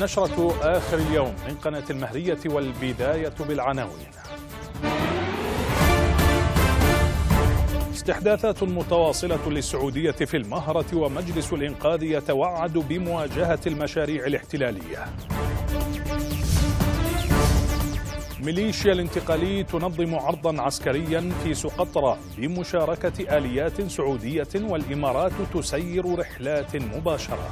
نشرة آخر اليوم من قناة المهرية والبداية بالعناوين استحداثات متواصلة للسعودية في المهرة ومجلس الإنقاذ يتوعد بمواجهة المشاريع الاحتلالية ميليشيا الانتقالي تنظم عرضا عسكريا في سقطرى بمشاركة آليات سعودية والإمارات تسير رحلات مباشرة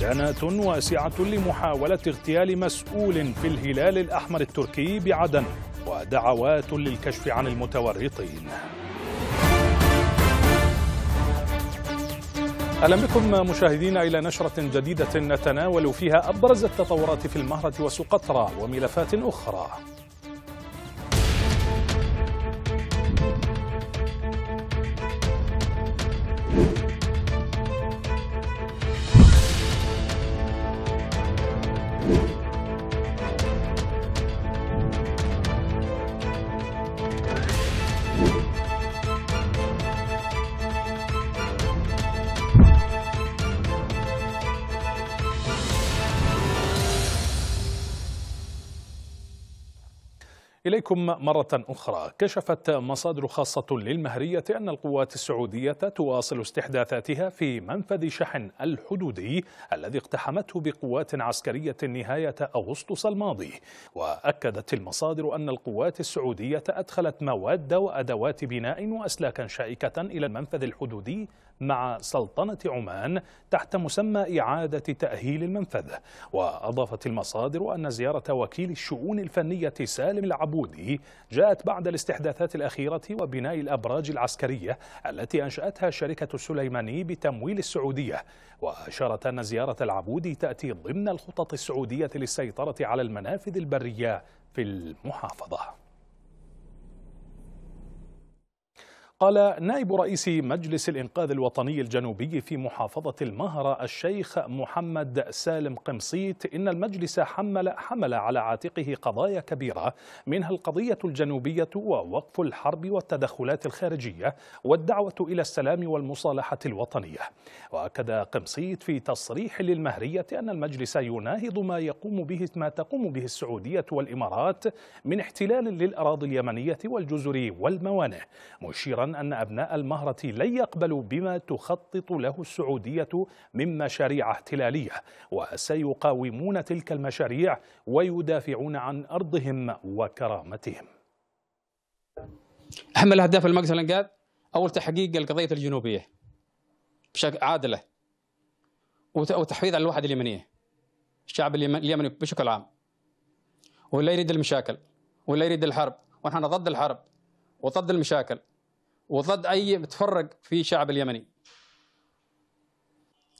دانة واسعة لمحاولة اغتيال مسؤول في الهلال الأحمر التركي بعدن ودعوات للكشف عن المتورطين اهلا بكم مشاهدينا الى نشره جديده نتناول فيها ابرز التطورات في المهره وسقطرى وملفات اخرى إليكم مرة أخرى كشفت مصادر خاصة للمهرية أن القوات السعودية تواصل استحداثاتها في منفذ شحن الحدودي الذي اقتحمته بقوات عسكرية نهاية أغسطس الماضي وأكدت المصادر أن القوات السعودية أدخلت مواد وأدوات بناء وأسلاكا شائكة إلى المنفذ الحدودي مع سلطنة عمان تحت مسمى إعادة تأهيل المنفذ وأضافت المصادر أن زيارة وكيل الشؤون الفنية سالم العبود السعودي جاءت بعد الاستحداثات الأخيرة وبناء الأبراج العسكرية التي أنشأتها شركة السليماني بتمويل السعودية وأشارت أن زيارة العبود تأتي ضمن الخطط السعودية للسيطرة على المنافذ البرية في المحافظة قال نائب رئيس مجلس الإنقاذ الوطني الجنوبي في محافظة المهرة الشيخ محمد سالم قمصيت إن المجلس حمل, حمل على عاتقه قضايا كبيرة منها القضية الجنوبية ووقف الحرب والتدخلات الخارجية والدعوة إلى السلام والمصالحة الوطنية وأكد قمصيت في تصريح للمهرية أن المجلس يناهض ما يقوم به ما تقوم به السعودية والإمارات من احتلال للأراضي اليمنية والجزر والموانئ مشيرا أن أبناء المهرة لن يقبلوا بما تخطط له السعودية من مشاريع احتلالية وسيقاومون تلك المشاريع ويدافعون عن أرضهم وكرامتهم أهم الأهداف المجلس الأنقاذ أول تحقيق القضية الجنوبية بشكل عادلة وتحفيظ على الوحدة اليمنية الشعب اليمني بشكل عام ولا يريد المشاكل ولا يريد الحرب ونحن ضد الحرب وضد المشاكل وضد اي متفرق في شعب اليمني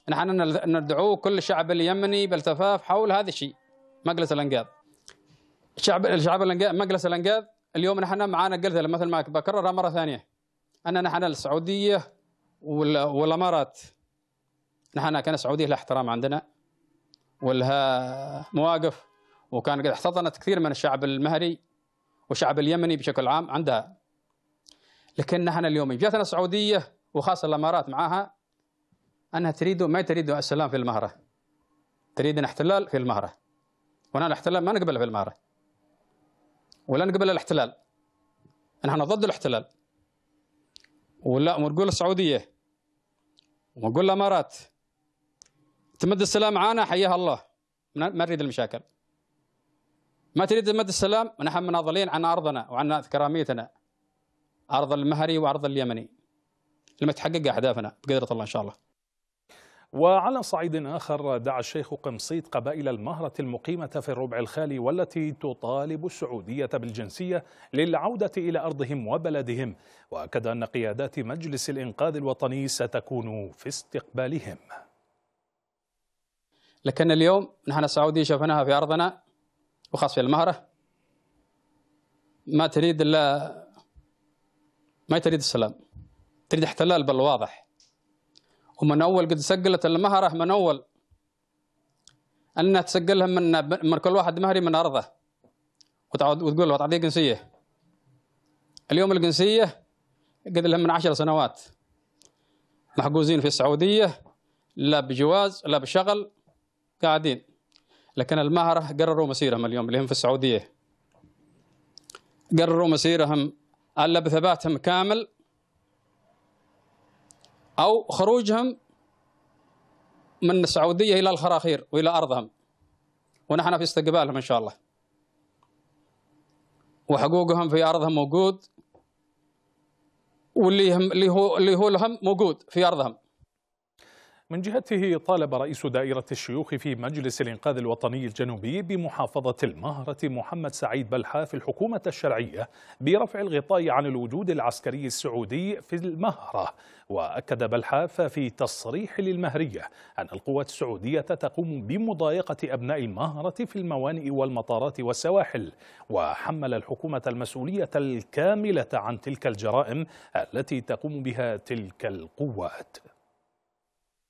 نحن ندعو كل الشعب اليمني بالتفاف حول هذا الشيء مجلس الانقاذ الشعب الشعب الانقاذ مجلس الانقاذ اليوم نحن معانا قلت مثل ما بكررها مره ثانيه ان نحن السعوديه والامارات نحن كان السعوديه لها احترام عندنا ولها مواقف وكان قد احتضنت كثير من الشعب المهري والشعب اليمني بشكل عام عندها لكن احنا اليوم جاتنا السعوديه وخاصه الامارات معاها انها تريد ما تريد السلام في المهره تريد احتلال في المهره وانا الاحتلال ما نقبله في المهره ولا نقبل الاحتلال نحن ضد الاحتلال ولا ونقول السعوديه ونقول الامارات تمد السلام معنا حياها الله ما نريد المشاكل ما تريد تمد السلام نحن مناضلين عن ارضنا وعن كراميتنا عرض المهري وعرض اليمني لما تحقق أهدافنا بقدرة الله إن شاء الله وعلى صعيد آخر دعا الشيخ قمصيت قبائل المهرة المقيمة في الربع الخالي والتي تطالب السعودية بالجنسية للعودة إلى أرضهم وبلدهم وأكد أن قيادات مجلس الإنقاذ الوطني ستكون في استقبالهم لكن اليوم نحن السعودية شفناها في أرضنا وخاصة في المهرة ما تريد إلا ما تريد السلام تريد احتلال بالواضح ومن أول قد سجلت المهرة من أول أنها تسجلها من من كل واحد مهري من أرضه وتعود وتقول له تعطيه جنسية اليوم الجنسية قد لها من عشر سنوات محجوزين في السعودية لا بجواز لا بشغل قاعدين لكن المهرة قرروا مسيرهم اليوم اللي هم في السعودية قرروا مسيرهم الا بثباتهم كامل او خروجهم من السعوديه الى الخراخير والى ارضهم ونحن في استقبالهم ان شاء الله وحقوقهم في ارضهم موجود واللي هم اللي هو اللي هو لهم موجود في ارضهم من جهته طالب رئيس دائرة الشيوخ في مجلس الإنقاذ الوطني الجنوبي بمحافظة المهرة محمد سعيد بلحاف الحكومة الشرعية برفع الغطاء عن الوجود العسكري السعودي في المهرة وأكد بلحاف في تصريح للمهرية أن القوات السعودية تقوم بمضايقة أبناء المهرة في الموانئ والمطارات والسواحل وحمل الحكومة المسؤولية الكاملة عن تلك الجرائم التي تقوم بها تلك القوات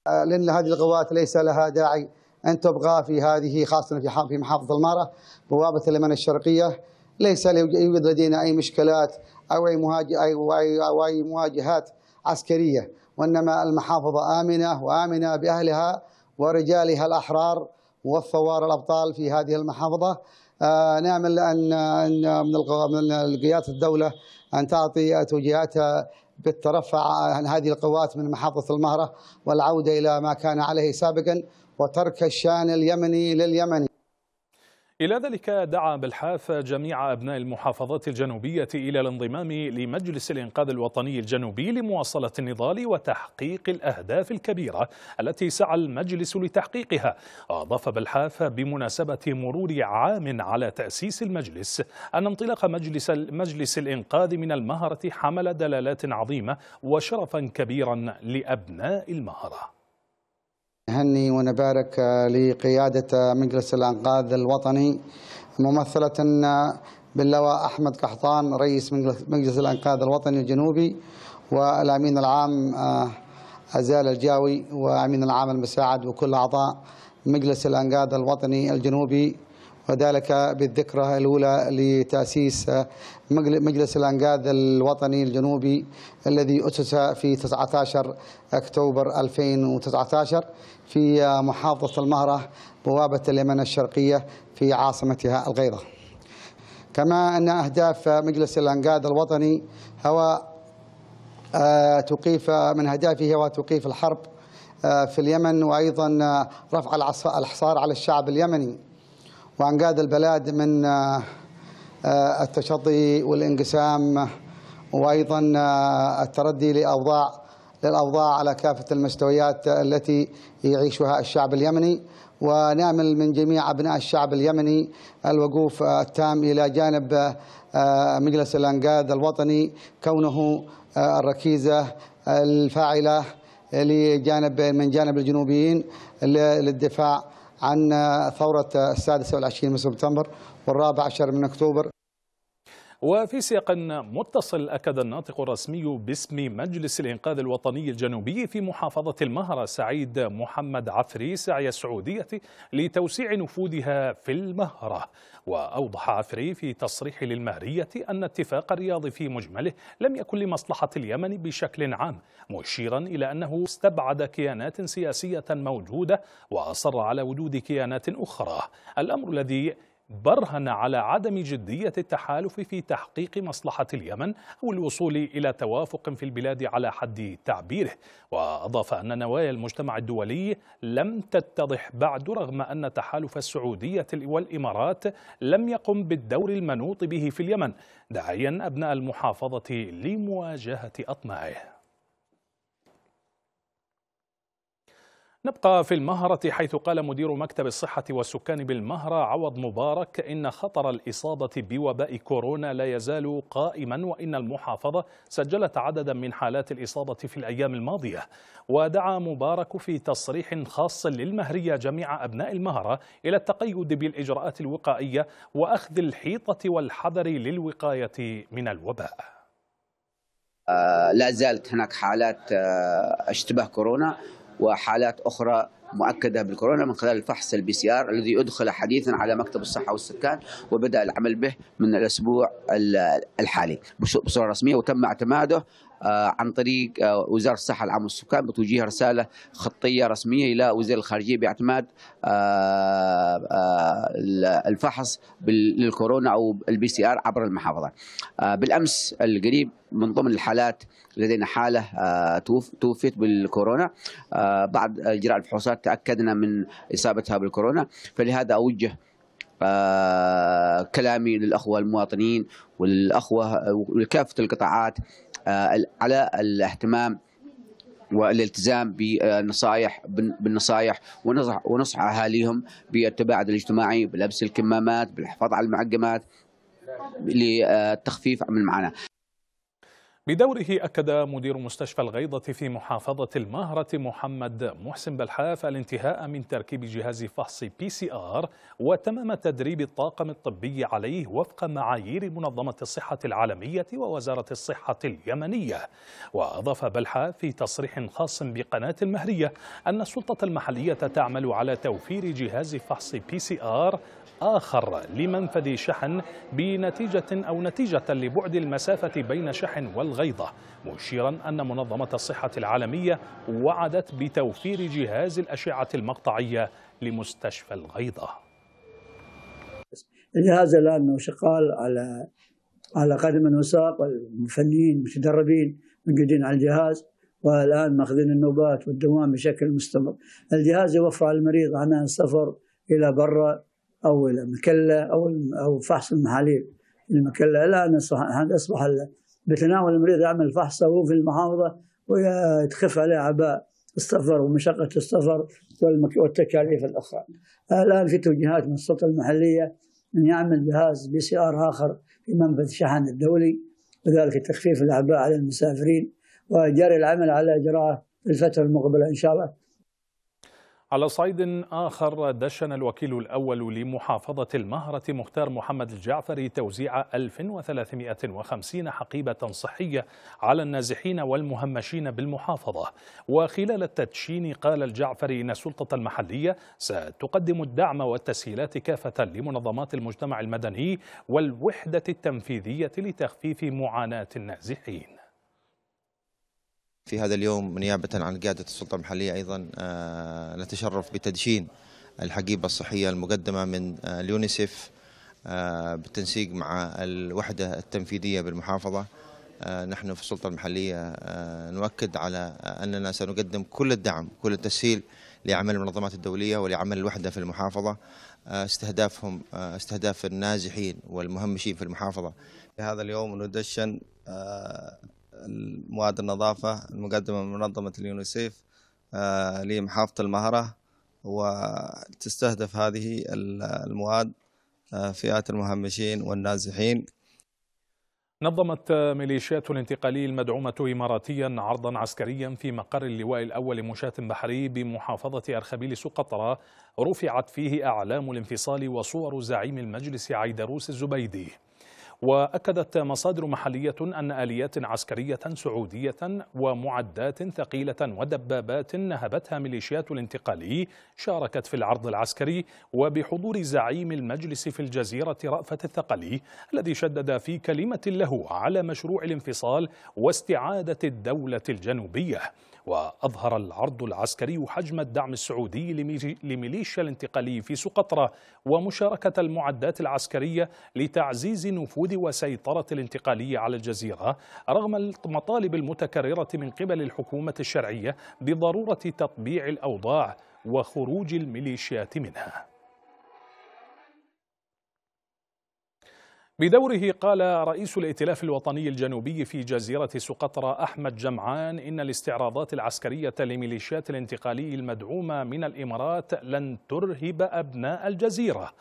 لأن هذه الغوات ليس لها داعي أن تبقى في هذه خاصة في في محافظة المارة بوابة اليمن الشرقية ليس يوجد لدينا أي مشكلات أو أي, مهاجة أي, أو أي مواجهات عسكرية وإنما المحافظة آمنة وآمنة بأهلها ورجالها الأحرار والثوار الأبطال في هذه المحافظة آه، نعمل ان ان من القيادات الدوله ان تعطي توجيهاتها بالترفع عن هذه القوات من محطة المهرة والعودة إلى ما كان عليه سابقا وترك الشان اليمني لليمني إلى ذلك دعا بالحاف جميع أبناء المحافظات الجنوبية إلى الانضمام لمجلس الإنقاذ الوطني الجنوبي لمواصلة النضال وتحقيق الأهداف الكبيرة التي سعى المجلس لتحقيقها أضاف بالحاف بمناسبة مرور عام على تأسيس المجلس أن انطلاق مجلس, مجلس الإنقاذ من المهرة حمل دلالات عظيمة وشرفا كبيرا لأبناء المهرة نهني ونبارك لقيادة مجلس الأنقاذ الوطني ممثلة باللواء أحمد قحطان رئيس مجلس الأنقاذ الوطني الجنوبي والأمين العام آه، أزال الجاوي وأمين العام المساعد وكل أعضاء مجلس الأنقاذ الوطني الجنوبي وذلك بالذكرى الأولى لتأسيس مجلس الأنقاذ الوطني الجنوبي الذي أسس في 19 أكتوبر 2019 في محافظة المهرة بوابة اليمن الشرقية في عاصمتها الغيضة كما أن أهداف مجلس الأنقاذ الوطني هو آه، توقيف من أهدافه هو توقيف الحرب آه، في اليمن وأيضا رفع الحصار على الشعب اليمني وأنقاذ البلاد من آه، آه، التشظي والانقسام وأيضا آه، التردي لأوضاع للأوضاع على كافة المستويات التي يعيشها الشعب اليمني ونامل من جميع أبناء الشعب اليمني الوقوف التام إلى جانب مجلس الأنقاذ الوطني كونه الركيزة الفاعلة لجانب من جانب الجنوبيين للدفاع عن ثورة السادسة والعشرين من سبتمبر والرابع عشر من أكتوبر وفي سياق متصل أكد الناطق الرسمي باسم مجلس الإنقاذ الوطني الجنوبي في محافظة المهرة سعيد محمد عفري سعي السعودية لتوسيع نفوذها في المهرة وأوضح عفري في تصريح للمهرية أن اتفاق الرياض في مجمله لم يكن لمصلحة اليمن بشكل عام مشيرا إلى أنه استبعد كيانات سياسية موجودة وأصر على وجود كيانات أخرى الأمر الذي برهن على عدم جدية التحالف في تحقيق مصلحة اليمن أو الوصول إلى توافق في البلاد على حد تعبيره وأضاف أن نوايا المجتمع الدولي لم تتضح بعد رغم أن تحالف السعودية والإمارات لم يقم بالدور المنوط به في اليمن داعيا أبناء المحافظة لمواجهة أطمائه نبقى في المهرة حيث قال مدير مكتب الصحة والسكان بالمهرة عوض مبارك إن خطر الإصابة بوباء كورونا لا يزال قائما وإن المحافظة سجلت عددا من حالات الإصابة في الأيام الماضية ودعا مبارك في تصريح خاص للمهرية جميع أبناء المهرة إلى التقيد بالإجراءات الوقائية وأخذ الحيطة والحذر للوقاية من الوباء آه، لا زالت هناك حالات آه، اشتباه كورونا وحالات أخرى مؤكدة بالكورونا من خلال الفحص البي سي آر الذي أدخل حديثا على مكتب الصحة والسكان وبدأ العمل به من الأسبوع الحالي بصورة رسمية وتم اعتماده آه، عن طريق آه، وزاره الصحه العامه والسكان بتوجيه رساله خطيه رسميه الى وزير الخارجيه باعتماد آه، الفحص للكورونا او البي سي ار عبر المحافظه. بالامس القريب من ضمن الحالات لدينا حاله توفيت بالكورونا بعد اجراء الفحوصات تاكدنا من اصابتها بالكورونا فلهذا اوجه كلامي للاخوه المواطنين والاخوه ولكافه القطاعات آه، على الاهتمام والالتزام بالنصائح بالنصائح ونصح ونصح اهاليهم بالتباعد الاجتماعي بلبس الكمامات بالحفاظ على المعقمات لتخفيف من المعاناه. بدوره أكد مدير مستشفى الغيضة في محافظة المهرة محمد محسن بلحاف الانتهاء من تركيب جهاز فحص بي سي آر وتمام تدريب الطاقم الطبي عليه وفق معايير منظمة الصحة العالمية ووزارة الصحة اليمنية وأضاف بلحاف في تصريح خاص بقناة المهرية أن السلطة المحلية تعمل على توفير جهاز فحص بي سي آر آخر لمنفذ شحن بنتيجة أو نتيجة لبعد المسافة بين شحن والغيضة الغيضة مشيرا أن منظمة الصحة العالمية وعدت بتوفير جهاز الأشعة المقطعية لمستشفى الغيضة الجهاز الآن شغال على على قدم وساق الفنيين المتدربين موجودين على الجهاز والآن ماخذين النوبات والدوام بشكل مستمر الجهاز يوفر على المريض عناء السفر إلى برا أو إلى مكلة أو أو فحص المحاليل المكلة الآن أصبح أصبح بتناول المريض يعمل فحصه في المحافظة وتخف عليه عباء السفر ومشقة السفر والتكاليف الأخرى الآن في توجيهات من السلطة المحلية أن يعمل جهاز بي سي آر آخر في منفذ الشحن الدولي وذلك تخفيف الأعباء على المسافرين وجري العمل على إجراءه الفترة المقبلة إن شاء الله على صعيد آخر دشن الوكيل الأول لمحافظة المهرة مختار محمد الجعفري توزيع 1350 حقيبة صحية على النازحين والمهمشين بالمحافظة وخلال التدشين قال الجعفري إن السلطة المحلية ستقدم الدعم والتسهيلات كافة لمنظمات المجتمع المدني والوحدة التنفيذية لتخفيف معاناة النازحين في هذا اليوم نيابة عن قيادة السلطة المحلية أيضا آه، نتشرف بتدشين الحقيبة الصحية المقدمة من آه، اليونيسف آه، بالتنسيق مع الوحدة التنفيذية بالمحافظة نحن في السلطة المحلية نؤكد على أننا سنقدم كل الدعم كل التسهيل لعمل المنظمات الدولية ولعمل الوحدة في المحافظة استهدافهم استهداف النازحين والمهمشين في المحافظة في هذا اليوم ندشن مواد النظافة المقدمة من منظمة اليونيسيف آه، لمحافظة المهرة وتستهدف هذه المواد آه، فئات المهمشين والنازحين نظمت ميليشيات الانتقالي المدعومة إماراتيا عرضا عسكريا في مقر اللواء الأول مشاة بحري بمحافظة أرخبيل سقطرى رفعت فيه أعلام الانفصال وصور زعيم المجلس عيدروس الزبيدي وأكدت مصادر محلية أن آليات عسكرية سعودية ومعدات ثقيلة ودبابات نهبتها ميليشيات الانتقالي شاركت في العرض العسكري وبحضور زعيم المجلس في الجزيرة رأفت الثقلي الذي شدد في كلمة له على مشروع الانفصال واستعادة الدولة الجنوبية وأظهر العرض العسكري حجم الدعم السعودي لميليشيا الانتقالي في سقطرى ومشاركة المعدات العسكرية لتعزيز نفوذ وسيطرة الانتقالية على الجزيرة رغم المطالب المتكررة من قبل الحكومة الشرعية بضرورة تطبيع الأوضاع وخروج الميليشيات منها بدوره قال رئيس الائتلاف الوطني الجنوبي في جزيرة سقطرى أحمد جمعان إن الاستعراضات العسكرية لميليشيات الانتقالي المدعومة من الإمارات لن ترهب أبناء الجزيرة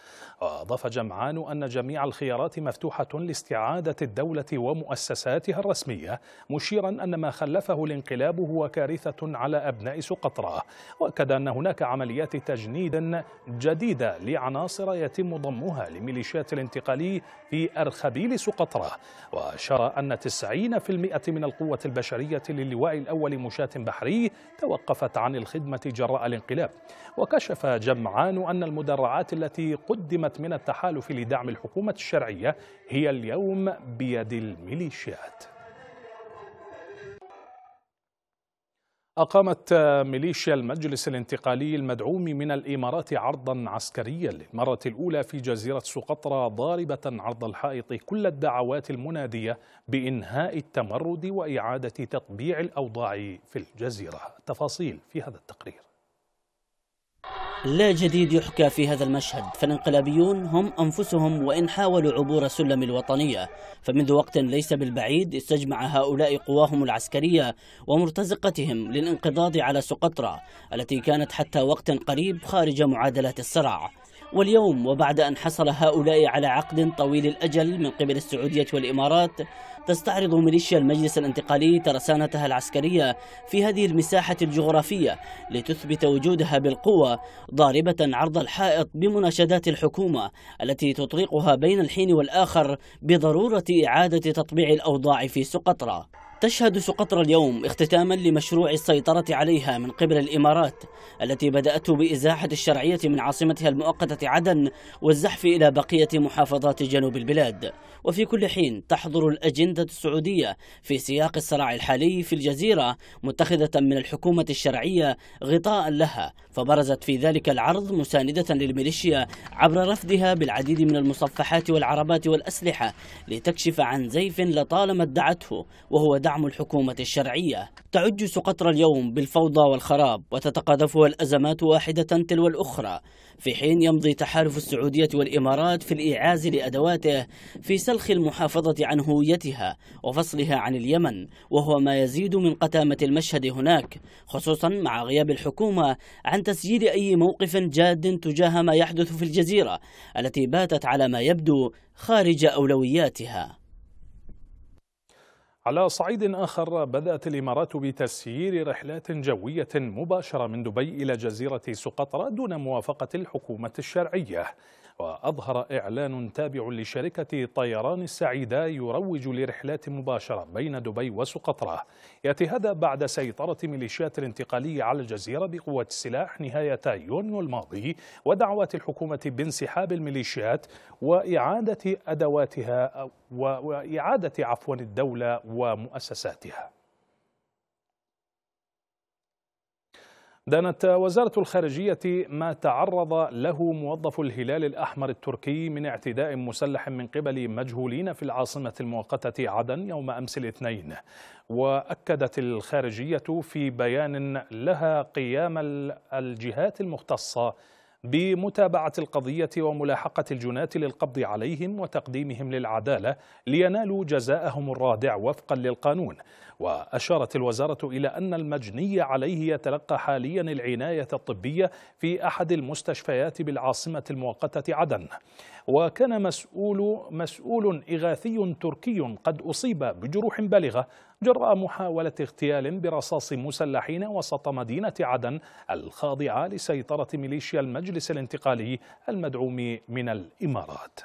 وأضاف جمعان أن جميع الخيارات مفتوحة لاستعادة الدولة ومؤسساتها الرسمية مشيرا أن ما خلفه الانقلاب هو كارثة على أبناء سقطرى وأكد أن هناك عمليات تجنيد جديدة لعناصر يتم ضمها لميليشيات الانتقالي في أرخبيل سقطرة وأشار أن 90% من القوة البشرية للواء الأول مشاة بحري توقفت عن الخدمة جراء الانقلاب وكشف جمعان أن المدرعات التي قدمت من التحالف لدعم الحكومة الشرعية هي اليوم بيد الميليشيات أقامت ميليشيا المجلس الانتقالي المدعوم من الإمارات عرضا عسكريا للمرة الأولى في جزيرة سقطرى ضاربة عرض الحائط كل الدعوات المنادية بإنهاء التمرد وإعادة تطبيع الأوضاع في الجزيرة تفاصيل في هذا التقرير لا جديد يحكى في هذا المشهد فالانقلابيون هم أنفسهم وإن حاولوا عبور سلم الوطنية فمنذ وقت ليس بالبعيد استجمع هؤلاء قواهم العسكرية ومرتزقتهم للانقضاض على سقطرى التي كانت حتى وقت قريب خارج معادلات الصراع واليوم وبعد أن حصل هؤلاء على عقد طويل الأجل من قبل السعودية والإمارات تستعرض ميليشيا المجلس الانتقالي ترسانتها العسكرية في هذه المساحة الجغرافية لتثبت وجودها بالقوة ضاربة عرض الحائط بمناشدات الحكومة التي تطلقها بين الحين والآخر بضرورة إعادة تطبيع الأوضاع في سقطرى تشهد سقطرى اليوم اختتاما لمشروع السيطرة عليها من قبل الإمارات التي بدأته بإزاحة الشرعية من عاصمتها المؤقتة عدن والزحف إلى بقية محافظات جنوب البلاد وفي كل حين تحضر الأجندة السعودية في سياق الصراع الحالي في الجزيرة متخذة من الحكومة الشرعية غطاء لها فبرزت في ذلك العرض مساندة للميليشيا عبر رفضها بالعديد من المصفحات والعربات والأسلحة لتكشف عن زيف لطالما ادعته وهو دعم دعم الحكومة الشرعية تعج سقطر اليوم بالفوضى والخراب وتتقاذفها الأزمات واحدة تلو الأخرى في حين يمضي تحالف السعودية والإمارات في الإعاز لأدواته في سلخ المحافظة عن هويتها وفصلها عن اليمن وهو ما يزيد من قتامة المشهد هناك خصوصا مع غياب الحكومة عن تسجيل أي موقف جاد تجاه ما يحدث في الجزيرة التي باتت على ما يبدو خارج أولوياتها على صعيد آخر بدأت الإمارات بتسيير رحلات جوية مباشرة من دبي إلى جزيرة سقطرى دون موافقة الحكومة الشرعية وأظهر إعلان تابع لشركة طيران السعيدة يروج لرحلات مباشرة بين دبي وسقطرى يأتي هذا بعد سيطرة ميليشيات الانتقالية على الجزيرة بقوة السلاح نهاية يونيو الماضي ودعوات الحكومة بانسحاب الميليشيات وإعادة أدواتها وإعادة عفوا الدولة ومؤسساتها دانت وزارة الخارجية ما تعرض له موظف الهلال الأحمر التركي من اعتداء مسلح من قبل مجهولين في العاصمة المؤقتة عدن يوم أمس الاثنين وأكدت الخارجية في بيان لها قيام الجهات المختصة بمتابعة القضية وملاحقة الجناة للقبض عليهم وتقديمهم للعدالة لينالوا جزاءهم الرادع وفقا للقانون وأشارت الوزارة إلى أن المجني عليه يتلقى حاليا العناية الطبية في أحد المستشفيات بالعاصمة المؤقتة عدن وكان مسؤول, مسؤول إغاثي تركي قد أصيب بجروح بالغة جراء محاولة اغتيال برصاص مسلحين وسط مدينة عدن الخاضعة لسيطرة ميليشيا المجلس الانتقالي المدعوم من الإمارات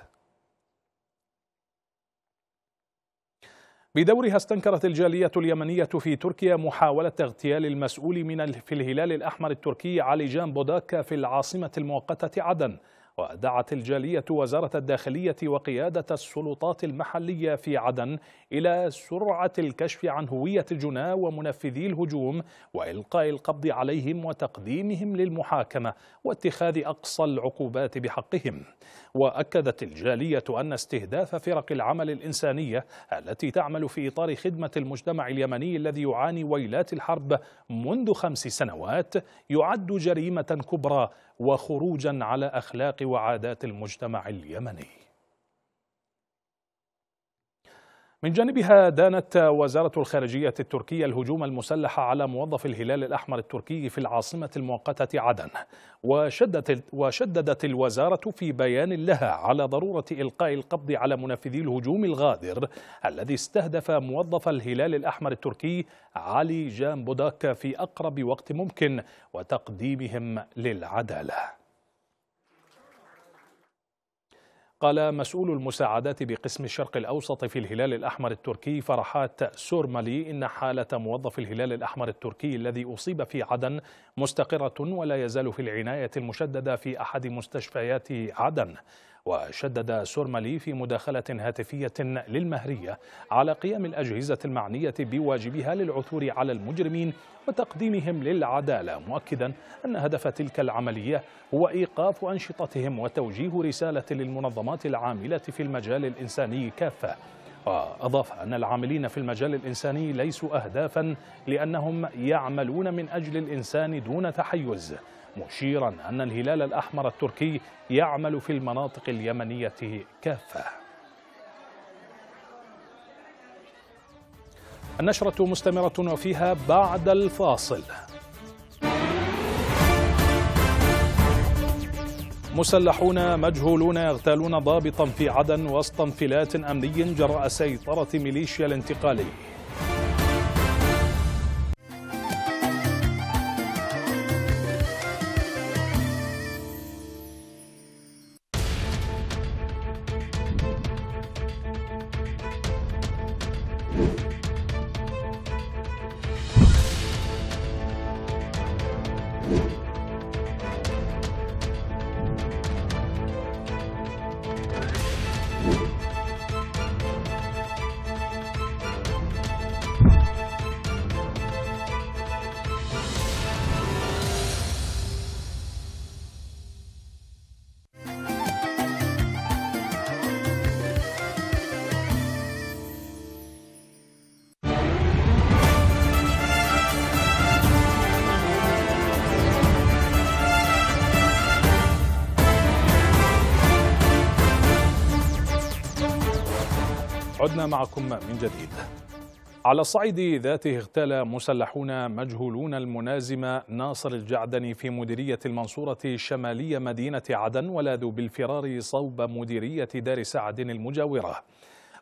بدورها استنكرت الجالية اليمنية في تركيا محاولة اغتيال المسؤول من في الهلال الأحمر التركي علي جان بوداكا في العاصمة المؤقتة عدن ودعت الجالية وزارة الداخلية وقيادة السلطات المحلية في عدن إلى سرعة الكشف عن هوية الجناة ومنفذي الهجوم وإلقاء القبض عليهم وتقديمهم للمحاكمة واتخاذ أقصى العقوبات بحقهم وأكدت الجالية أن استهداف فرق العمل الإنسانية التي تعمل في إطار خدمة المجتمع اليمني الذي يعاني ويلات الحرب منذ خمس سنوات يعد جريمة كبرى وخروجا على أخلاق وعادات المجتمع اليمني من جانبها دانت وزارة الخارجية التركية الهجوم المسلح على موظف الهلال الأحمر التركي في العاصمة المؤقتة عدن وشدت, وشددت الوزارة في بيان لها على ضرورة إلقاء القبض على منفذي الهجوم الغادر الذي استهدف موظف الهلال الأحمر التركي علي جان بوداك في أقرب وقت ممكن وتقديمهم للعدالة قال مسؤول المساعدات بقسم الشرق الأوسط في الهلال الأحمر التركي فرحات سورمالي إن حالة موظف الهلال الأحمر التركي الذي أصيب في عدن مستقرة ولا يزال في العناية المشددة في أحد مستشفيات عدن وشدد سورمالي في مداخلة هاتفية للمهرية على قيام الأجهزة المعنية بواجبها للعثور على المجرمين وتقديمهم للعدالة مؤكدا أن هدف تلك العملية هو إيقاف أنشطتهم وتوجيه رسالة للمنظمات العاملة في المجال الإنساني كافة وأضاف أن العاملين في المجال الإنساني ليسوا أهدافا لأنهم يعملون من أجل الإنسان دون تحيز مشيرا أن الهلال الأحمر التركي يعمل في المناطق اليمنية كافة النشرة مستمرة وفيها بعد الفاصل مسلحون مجهولون يغتالون ضابطا في عدن وسط انفلات أمني جراء سيطرة ميليشيا الانتقالي معكم من جديد على الصعيد ذاته اغتال مسلحون مجهولون المنازم ناصر الجعدني في مديرية المنصورة شمالية مدينة عدن ولادوا بالفرار صوب مديرية دار سعد المجاورة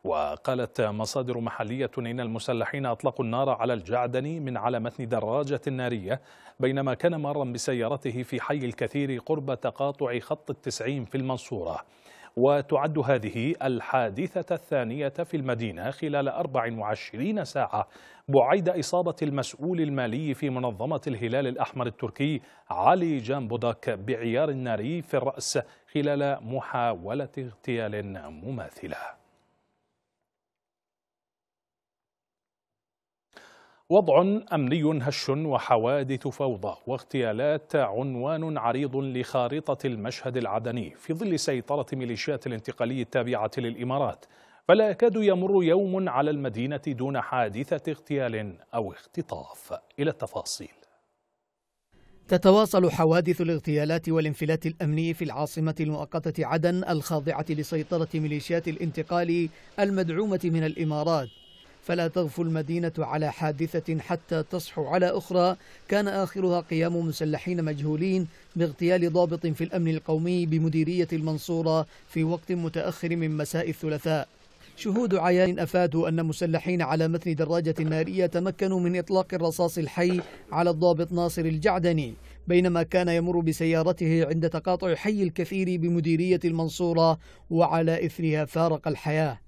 وقالت مصادر محلية إن المسلحين أطلقوا النار على الجعدني من على متن دراجة نارية بينما كان مارا بسيارته في حي الكثير قرب تقاطع خط التسعين في المنصورة وتعد هذه الحادثة الثانية في المدينة خلال 24 ساعة بعيد إصابة المسؤول المالي في منظمة الهلال الأحمر التركي علي جامبودك بعيار ناري في الرأس خلال محاولة اغتيال مماثلة وضع أمني هش وحوادث فوضى واغتيالات عنوان عريض لخارطة المشهد العدني في ظل سيطرة ميليشيات الانتقالي التابعة للإمارات فلا يكاد يمر يوم على المدينة دون حادثة اغتيال أو اختطاف إلى التفاصيل تتواصل حوادث الاغتيالات والانفلات الأمني في العاصمة المؤقتة عدن الخاضعة لسيطرة ميليشيات الانتقال المدعومة من الإمارات فلا تغفو المدينة على حادثة حتى تصحو على أخرى كان آخرها قيام مسلحين مجهولين باغتيال ضابط في الأمن القومي بمديرية المنصورة في وقت متأخر من مساء الثلاثاء شهود عيان أفادوا أن مسلحين على متن دراجة نارية تمكنوا من إطلاق الرصاص الحي على الضابط ناصر الجعدني بينما كان يمر بسيارته عند تقاطع حي الكثير بمديرية المنصورة وعلى إثرها فارق الحياة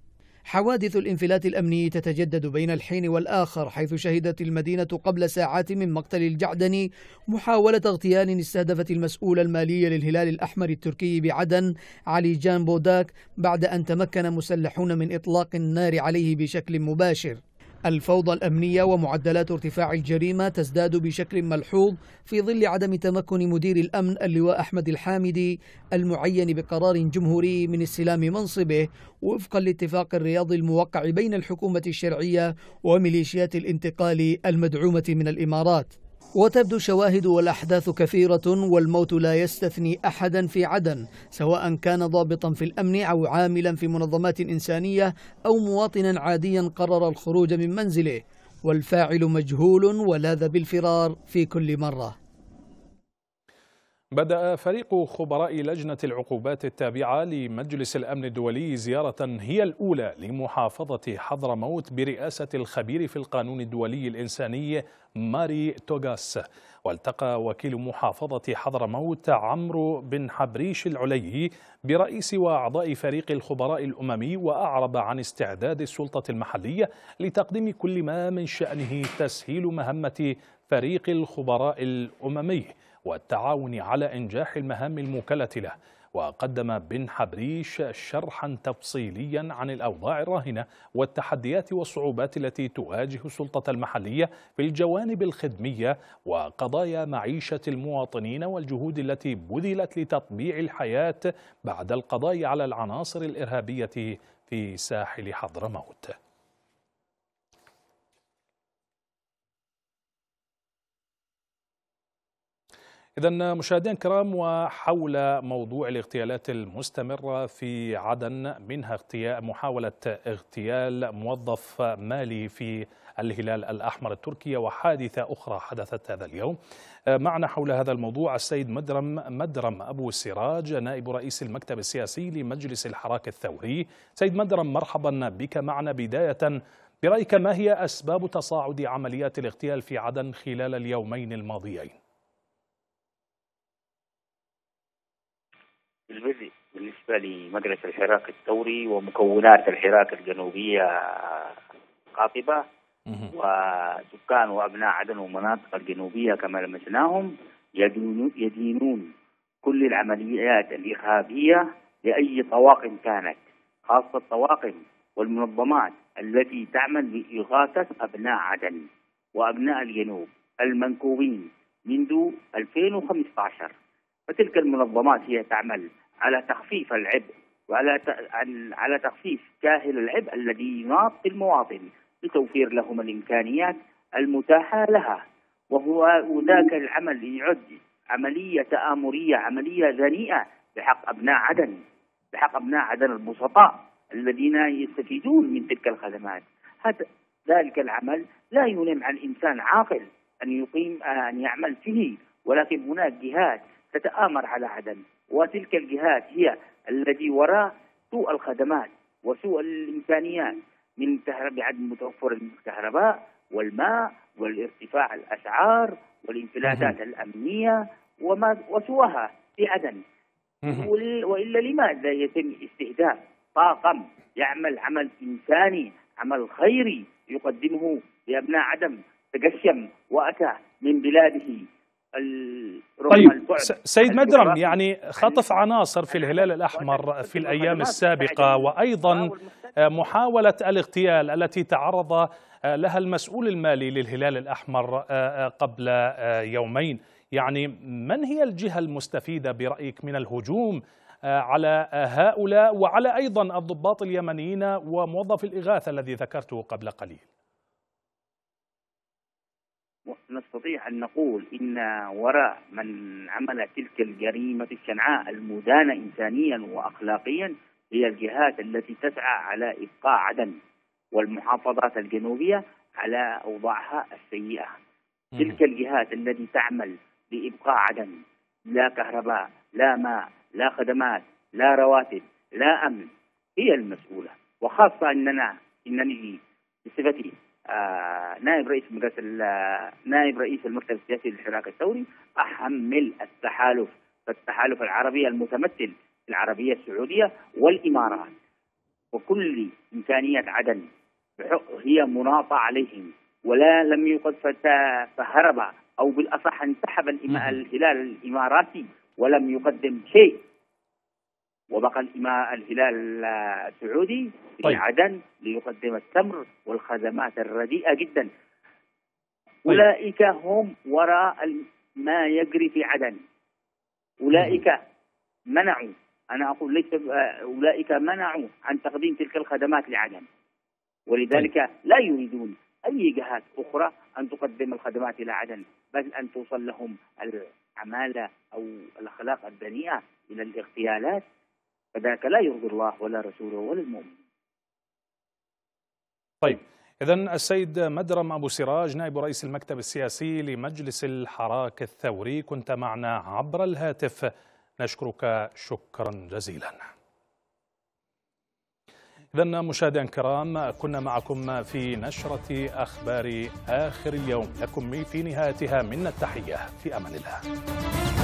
حوادث الانفلات الأمني تتجدد بين الحين والآخر حيث شهدت المدينة قبل ساعات من مقتل الجعدني محاولة اغتيال استهدفت المسؤول المالي للهلال الأحمر التركي بعدن علي جان بوداك بعد أن تمكن مسلحون من إطلاق النار عليه بشكل مباشر الفوضى الأمنية ومعدلات ارتفاع الجريمة تزداد بشكل ملحوظ في ظل عدم تمكن مدير الأمن اللواء أحمد الحامدي المعين بقرار جمهوري من استلام منصبه وفقا لاتفاق الرياض الموقع بين الحكومة الشرعية وميليشيات الانتقال المدعومة من الإمارات وتبدو الشواهد والأحداث كثيرة والموت لا يستثني أحدا في عدن سواء كان ضابطا في الأمن أو عاملا في منظمات إنسانية أو مواطنا عاديا قرر الخروج من منزله والفاعل مجهول ولاذ بالفرار في كل مرة بدأ فريق خبراء لجنة العقوبات التابعة لمجلس الأمن الدولي زيارة هي الأولى لمحافظة حضرموت برئاسة الخبير في القانون الدولي الإنساني ماري توغاس والتقى وكيل محافظة حضرموت عمرو بن حبريش العلي برئيس وأعضاء فريق الخبراء الأممي وأعرب عن استعداد السلطة المحلية لتقديم كل ما من شأنه تسهيل مهمة فريق الخبراء الأممي والتعاون على إنجاح المهام الموكلة له وقدم بن حبريش شرحا تفصيليا عن الأوضاع الراهنة والتحديات والصعوبات التي تواجه السلطة المحلية في الجوانب الخدمية وقضايا معيشة المواطنين والجهود التي بذلت لتطبيع الحياة بعد القضاء على العناصر الإرهابية في ساحل حضرموت إذا مشاهدينا الكرام وحول موضوع الاغتيالات المستمرة في عدن منها اغتيال محاولة اغتيال موظف مالي في الهلال الأحمر التركي وحادثة أخرى حدثت هذا اليوم آه، معنا حول هذا الموضوع السيد مدرم مدرم أبو السراج نائب رئيس المكتب السياسي لمجلس الحراك الثوري سيد مدرم مرحبا بك معنا بداية برأيك ما هي أسباب تصاعد عمليات الاغتيال في عدن خلال اليومين الماضيين؟ البدء بالنسبة لمجلس الحراك الثوري ومكونات الحراك الجنوبية قاطبة وسكان وأبناء عدن ومناطق الجنوبية كما لمسناهم يدينون كل العمليات الإرهابية لأي طواقم كانت خاصة الطواقم والمنظمات التي تعمل لإغاثة أبناء عدن وأبناء الجنوب المنكوبين منذ 2015 فتلك المنظمات هي تعمل على تخفيف العبء وعلى على تخفيف كاهل العبء الذي يناط المواطن لتوفير لهم الامكانيات المتاحه لها وهو ذاك العمل يعد عمليه تامريه عمليه دنيئه بحق ابناء عدن بحق ابناء عدن البسطاء الذين يستفيدون من تلك الخدمات هذا ذلك العمل لا يلم عن انسان عاقل ان يقيم ان يعمل فيه ولكن هناك جهات تتآمر على عدن وتلك الجهات هي الذي وراء سوء الخدمات وسوء الإمكانيات من بعدم متوفر الكهرباء والماء والارتفاع الأسعار والانفلاتات الأمنية وما وسواها في عدن وإلا لماذا يتم استهداف طاقم يعمل عمل إنساني عمل خيري يقدمه لأبناء عدن تقشم وأتى من بلاده طيب سيد مدرم يعني خطف عناصر في الهلال الأحمر في الأيام السابقة وأيضا آه، محاولة الاغتيال التي تعرض آه، لها المسؤول المالي للهلال الأحمر آه، قبل يومين يعني من هي الجهة المستفيدة برأيك من الهجوم على هؤلاء وعلى أيضا الضباط اليمنيين وموظف الإغاثة الذي ذكرته قبل قليل نستطيع أن نقول إن وراء من عمل تلك الجريمة الشنعاء المدانة إنسانيا وأخلاقيا هي الجهات التي تسعى على إبقاء عدن والمحافظات الجنوبية على أوضاعها السيئة تلك الجهات التي تعمل لإبقاء عدن لا كهرباء لا ماء لا خدمات لا رواتب لا أمن هي المسؤولة وخاصة أننا إنني بصفتي آه، نائب رئيس مجلس آه، نائب رئيس المكتب السياسي للحراك الثوري احمل التحالف التحالف العربي المتمثل في العربيه السعوديه والامارات وكل امكانيه عدن هي مناطه عليهم ولا لم يقد فهرب او بالاصح انسحب نعم. الهلال الاماراتي ولم يقدم شيء وبقى مع الهلال السعودي في طيب. عدن ليقدم التمر والخدمات الرديئة جدا طيب. أولئك هم وراء ما يجري في عدن أولئك منعوا أنا أقول ليس أولئك منعوا عن تقديم تلك الخدمات لعدن ولذلك طيب. لا يريدون أي جهات أخرى أن تقدم الخدمات إلى عدن بل أن توصل لهم العمالة أو الأخلاق الدنيئة إلى الاغتيالات فذاك لا يرضي الله ولا رسوله ولا المؤمن طيب إذا السيد مدرم أبو سراج نائب رئيس المكتب السياسي لمجلس الحراك الثوري كنت معنا عبر الهاتف نشكرك شكرا جزيلا إذا مشاهدينا الكرام كنا معكم في نشرة أخبار آخر اليوم لكم في نهايتها من التحية في أمان الله